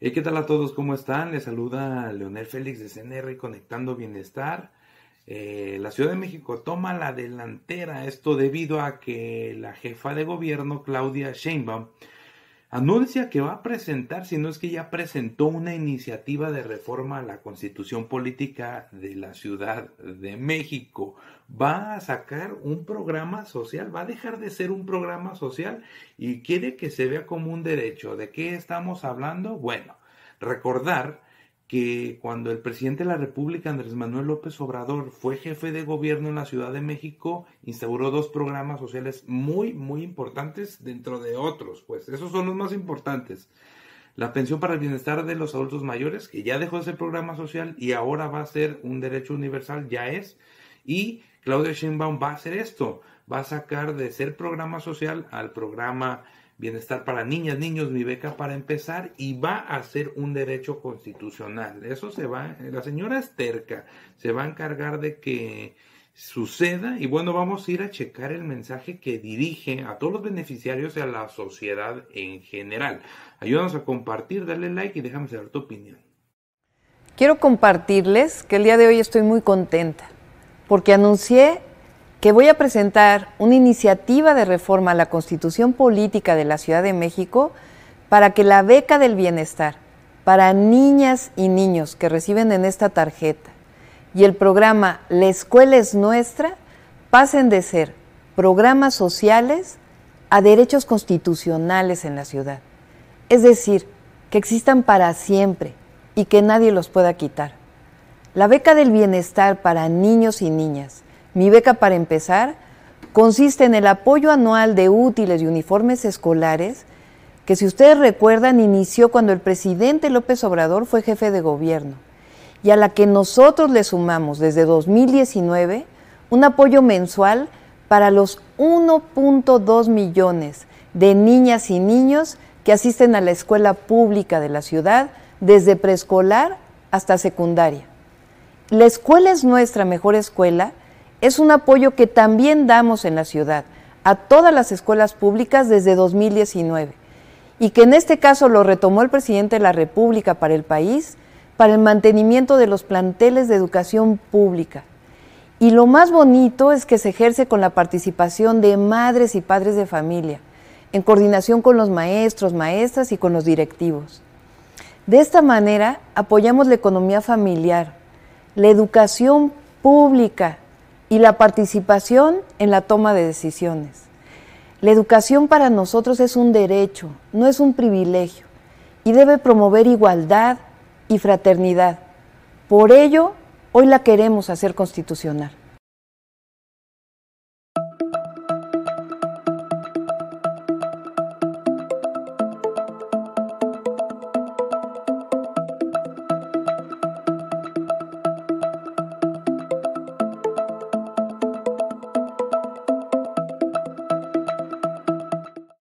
Eh, ¿Qué tal a todos? ¿Cómo están? Les saluda Leonel Félix de CNR Conectando Bienestar. Eh, la Ciudad de México toma la delantera, esto debido a que la jefa de gobierno, Claudia Sheinbaum, anuncia que va a presentar, si no es que ya presentó una iniciativa de reforma a la constitución política de la Ciudad de México. Va a sacar un programa social, va a dejar de ser un programa social y quiere que se vea como un derecho. ¿De qué estamos hablando? Bueno, recordar que cuando el presidente de la República, Andrés Manuel López Obrador, fue jefe de gobierno en la Ciudad de México, instauró dos programas sociales muy, muy importantes dentro de otros, pues esos son los más importantes. La pensión para el bienestar de los adultos mayores, que ya dejó de ser programa social y ahora va a ser un derecho universal, ya es. Y Claudia Sheinbaum va a hacer esto, va a sacar de ser programa social al programa Bienestar para niñas, niños, mi beca para empezar y va a ser un derecho constitucional. Eso se va, eh, la señora es se va a encargar de que suceda y bueno, vamos a ir a checar el mensaje que dirige a todos los beneficiarios y a la sociedad en general. Ayúdanos a compartir, dale like y déjame saber tu opinión. Quiero compartirles que el día de hoy estoy muy contenta porque anuncié que voy a presentar una iniciativa de reforma a la Constitución Política de la Ciudad de México para que la beca del bienestar para niñas y niños que reciben en esta tarjeta y el programa La escuela es nuestra pasen de ser programas sociales a derechos constitucionales en la ciudad. Es decir, que existan para siempre y que nadie los pueda quitar. La beca del bienestar para niños y niñas mi beca para empezar consiste en el apoyo anual de útiles y uniformes escolares que si ustedes recuerdan inició cuando el presidente López Obrador fue jefe de gobierno y a la que nosotros le sumamos desde 2019 un apoyo mensual para los 1.2 millones de niñas y niños que asisten a la escuela pública de la ciudad desde preescolar hasta secundaria. La escuela es nuestra mejor escuela es un apoyo que también damos en la ciudad a todas las escuelas públicas desde 2019 y que en este caso lo retomó el presidente de la República para el país, para el mantenimiento de los planteles de educación pública. Y lo más bonito es que se ejerce con la participación de madres y padres de familia, en coordinación con los maestros, maestras y con los directivos. De esta manera apoyamos la economía familiar, la educación pública, y la participación en la toma de decisiones. La educación para nosotros es un derecho, no es un privilegio, y debe promover igualdad y fraternidad. Por ello, hoy la queremos hacer constitucional.